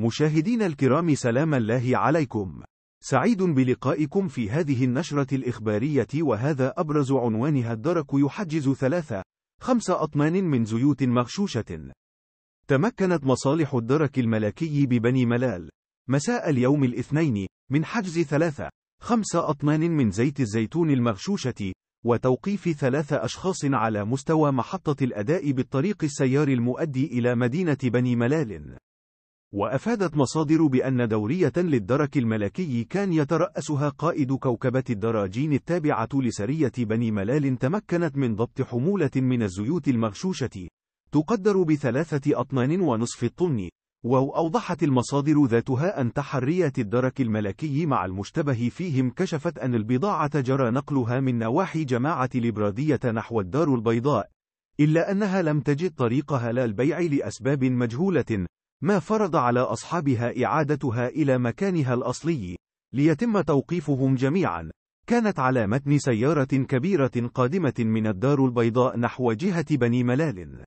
مشاهدين الكرام سلام الله عليكم سعيد بلقائكم في هذه النشرة الإخبارية وهذا أبرز عنوانها الدرك يحجز ثلاثة خمسة أطنان من زيوت مغشوشة تمكنت مصالح الدرك الملكي ببني ملال مساء اليوم الاثنين من حجز ثلاثة خمسة أطنان من زيت الزيتون المغشوشة وتوقيف ثلاثة أشخاص على مستوى محطة الأداء بالطريق السيار المؤدي إلى مدينة بني ملال وأفادت مصادر بأن دورية للدرك الملكي كان يترأسها قائد كوكبة الدراجين التابعة لسرية بني ملال تمكنت من ضبط حمولة من الزيوت المغشوشة تقدر بثلاثة أطنان ونصف الطن وأوضحت المصادر ذاتها أن تحرية الدرك الملكي مع المشتبه فيهم كشفت أن البضاعة جرى نقلها من نواحي جماعة ليبرادية نحو الدار البيضاء إلا أنها لم تجد طريقها للبيع لأسباب مجهولة ما فرض على أصحابها إعادتها إلى مكانها الأصلي، ليتم توقيفهم جميعًا. كانت على متن سيارة كبيرة قادمة من الدار البيضاء نحو جهة بني ملال.